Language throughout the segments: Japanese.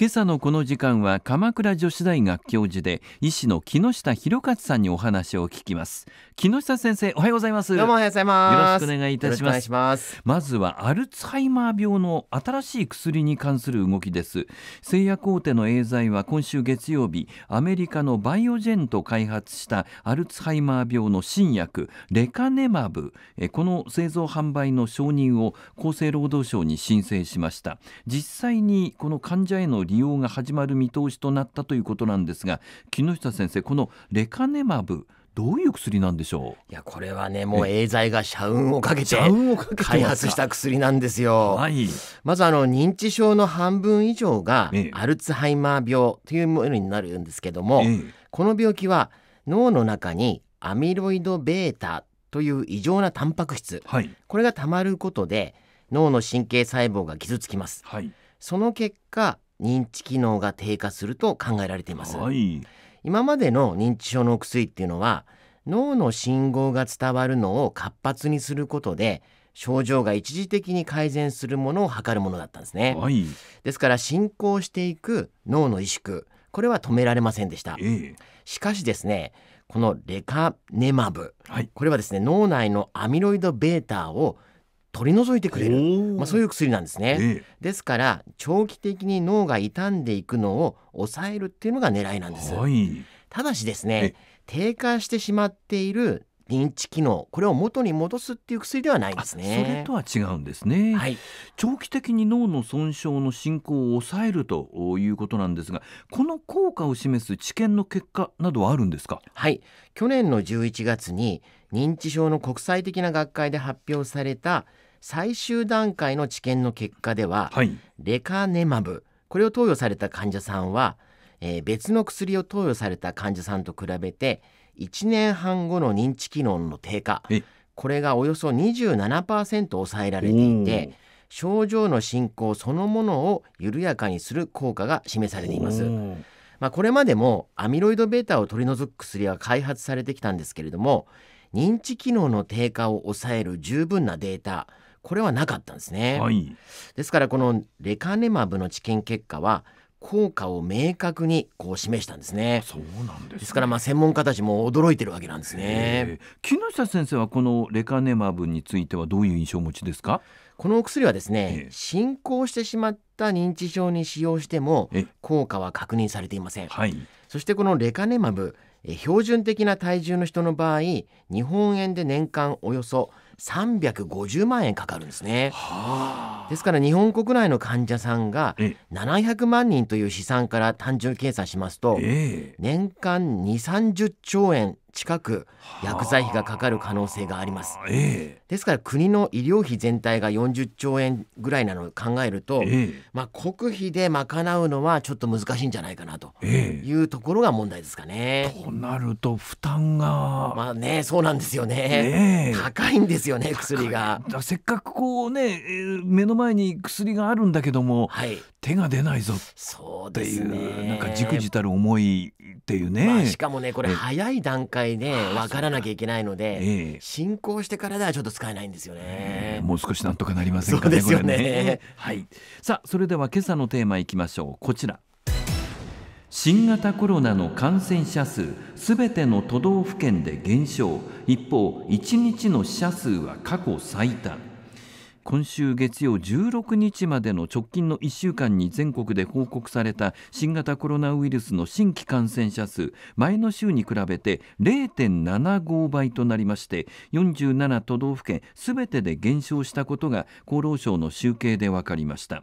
今朝のこの時間は鎌倉女子大学教授で医師の木下博勝さんにお話を聞きます木下先生おはようございますどうもおはようございますよろしくお願いいたしますまずはアルツハイマー病の新しい薬に関する動きです製薬大手のエーザイは今週月曜日アメリカのバイオジェンと開発したアルツハイマー病の新薬レカネマブこの製造販売の承認を厚生労働省に申請しました実際にこの患者への利用が始まる見通しとなったということなんですが木下先生このレカネマブどういう薬なんでしょういやこれはねもうエーザイが社運をかけて開発した薬なんですよ。はい、まずあの認知症の半分以上がアルツハイマー病というものになるんですけども、ええ、この病気は脳の中にアミロイド β という異常なタンパク質、はい、これがたまることで脳の神経細胞が傷つきます。はい、その結果認知機能が低下すると考えられています、はい、今までの認知症のお薬っていうのは脳の信号が伝わるのを活発にすることで症状が一時的に改善するものを図るものだったんですね、はい、ですから進行していく脳の萎縮これは止められませんでした、えー、しかしですねこのレカネマブ、はい、これはですね脳内のアミロイド β を取り除いてくれる、まあ、そういう薬なんですね、えー、ですから長期的に脳が傷んでいくのを抑えるっていうのが狙いなんです、はい、ただしですね低下してしまっている認知機能これを元に戻すっていう薬ではないんですねそれとは違うんですね、はい、長期的に脳の損傷の進行を抑えるということなんですがこの効果を示す治験の結果などはあるんですかはい去年の11月に認知症の国際的な学会で発表された最終段階の治験の結果では、はい、レカネマブこれを投与された患者さんはえー、別の薬を投与された患者さんと比べて1年半後の認知機能の低下これがおよそ27%抑えられていて症状の進行そのものを緩やかにする効果が示されています。まあ、これまでもアミロイド β を取り除く薬は開発されてきたんですけれども認知機能の低下を抑える十分なデータこれはなかったんですね、はい、ですからこのレカネマブの治験結果は効果を明確にこう示したんですねそうなんです、ね、ですからまあ専門家たちも驚いてるわけなんですね木下先生はこのレカネマブについてはどういう印象を持ちですかこのお薬はですね進行してしまった認知症に使用しても効果は確認されていません、はい、そしてこのレカネマブ標準的な体重の人の場合日本円で年間およそ350万円かかるんですね。はですから日本国内の患者さんが700万人という試算から単純計算しますと、年間2、30兆円近く薬剤費がかかる可能性があります、えー、ですから国の医療費全体が40兆円ぐらいなのを考えると、えー、まあ、国費で賄うのはちょっと難しいんじゃないかなというところが問題ですかね。えー、となると負担がまあねそうなんですよね、ね、高いんですよね薬が。せっかくこうね目の前に薬があるんだけども、はい、手が出ないぞっていうう、ね、なんかじくじたる思いっていうね。まあ、しかもねこれ早い段階階で分からなきゃいけないので、え進行してからではちょっと使えないんですよね、えー、もう少しなんとかなりませんかねですよね、ね、はいさあそれでは今朝のテーマいきましょうこちら新型コロナの感染者数すべての都道府県で減少一方1日の死者数は過去最多今週月曜16日までの直近の1週間に全国で報告された新型コロナウイルスの新規感染者数前の週に比べて0.75倍となりまして47都道府県すべてで減少したことが厚労省の集計で分かりました。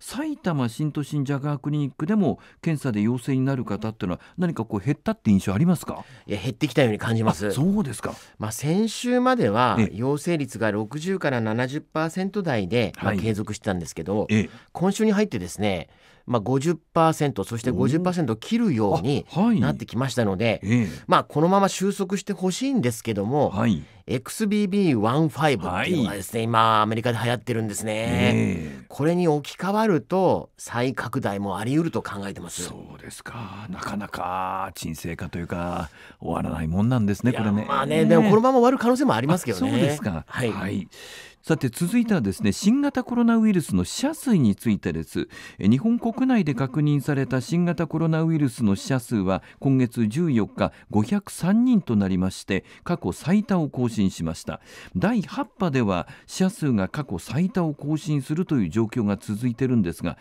埼玉新都心ジャガークリニックでも検査で陽性になる方っていうのは何かこう減ったって印象ありますかいや減ってきたように感じますそうですか、まあ、先週までは陽性率が60から70%台で、まあ、継続してたんですけど、今週に入ってですねまあ50%そして50%を切るようになってきましたので、はいええ、まあこのまま収束してほしいんですけども、はい、XBB.1.5 っていうのがですね、はい、今アメリカで流行ってるんですね、えー、これに置き換わると再拡大もあり得ると考えてますそうですかなかなか沈静化というか終わらないもんなんですねこれねまあね、えー、でもこのまま終わる可能性もありますけどねそうですかはい、はいさて続いてはですね新型コロナウイルスの死者数についてです日本国内で確認された新型コロナウイルスの死者数は今月14日503人となりまして過去最多を更新しました第8波では死者数が過去最多を更新するという状況が続いてるんですが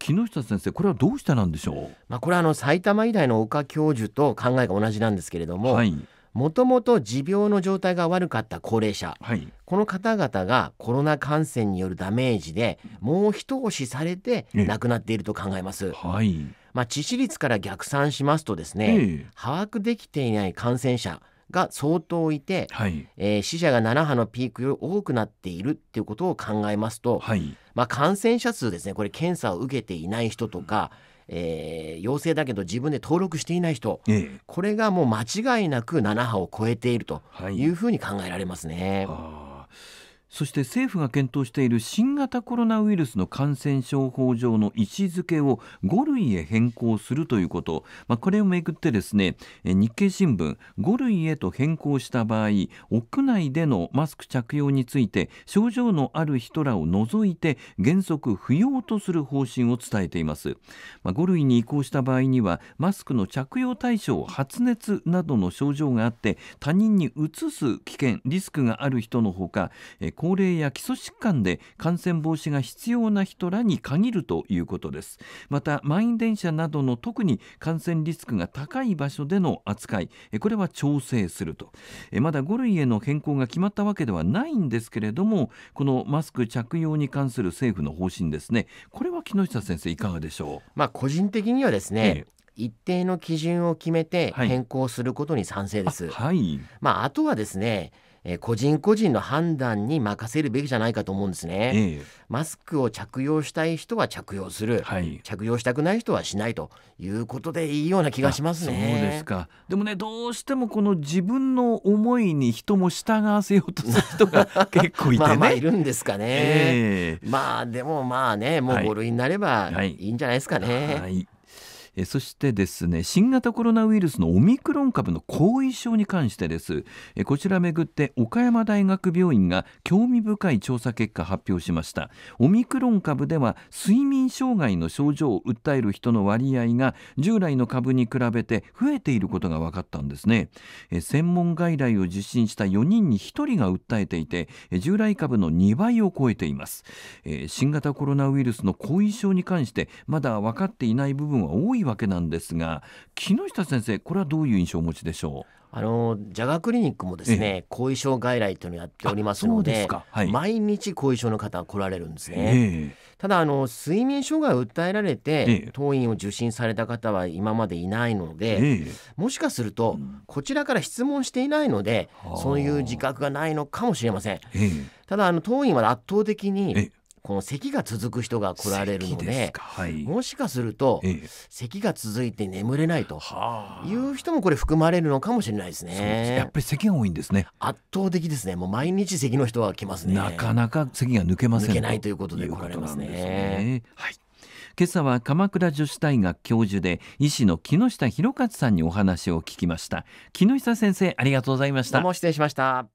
木下先生これはどうしてなんでしょう、まあ、これはあの埼玉医大の岡教授と考えが同じなんですけれども、はいもともと持病の状態が悪かった高齢者、はい、この方々がコロナ感染によるダメージでもう一押しされて亡くなっていると考えます。はい、まあ、致死率から逆算しますとですね、把握できていない感染者が相当いて、はい、えー、死者が7波のピークより多くなっているっていうことを考えますと、はい、まあ、感染者数ですねこれ検査を受けていない人とか、うんえー、陽性だけど自分で登録していない人、ええ、これがもう間違いなく7波を超えているというふうに考えられますね。はいそして政府が検討している新型コロナウイルスの感染症法上の位置づけを5類へ変更するということ、まあ、これをめぐってですね日経新聞5類へと変更した場合屋内でのマスク着用について症状のある人らを除いて原則不要とする方針を伝えています、まあ、5類に移行した場合にはマスクの着用対象発熱などの症状があって他人にうつす危険リスクがある人のほか高高齢や基礎疾患で感染防止が必要な人らに限るということですまた満員電車などの特に感染リスクが高い場所での扱いこれは調整するとまだ5類への変更が決まったわけではないんですけれどもこのマスク着用に関する政府の方針ですねこれは木下先生いかがでしょうまあ個人的にはですね、ええ一定の基準を決めて変更することに賛成です。はい、まあ、あとはですね、え個人個人の判断に任せるべきじゃないかと思うんですね。えー、マスクを着用したい人は着用する、はい、着用したくない人はしないということでいいような気がしますね。そうですかでもねどうしてもこの自分の思いに人も従わせようとする人が 結構いてね。まあまあいるんですかね。えー、まあでもまあねもう5類になればいいんじゃないですかね。はい、はいえそしてですね新型コロナウイルスのオミクロン株の後遺症に関してです、えこちらめぐって岡山大学病院が興味深い調査結果発表しましたオミクロン株では睡眠障害の症状を訴える人の割合が従来の株に比べて増えていることが分かったんですねえ専門外来を受診した4人に1人が訴えていて従来株の2倍を超えています、え新型コロナウイルスの後遺症に関してまだ分かっていない部分は多いわけなんですが木下先生これはどういう印象をお持ちでしょうあのジャガークリニックもですね後遺症外来というのをやっておりますので、はい、毎日後遺症の方が来られるんですね、えー、ただあの睡眠障害を訴えられて、えー、当院を受診された方は今までいないので、えー、もしかすると、うん、こちらから質問していないのでそういう自覚がないのかもしれません、ただあの当院は圧倒的にこの咳が続く人が来られるので、はい、もしかすると、ええ、咳が続いて眠れないという人もこれ含まれるのかもしれないですね。やっぱり咳が多いんですね。圧倒的ですね。もう毎日咳の人は来ますね。なかなか咳が抜けません。抜けないということで来られますね。すねはい。今朝は鎌倉女子大学教授で医師の木下博勝さんにお話を聞きました木下先生ありがとうございましたどうも失礼しました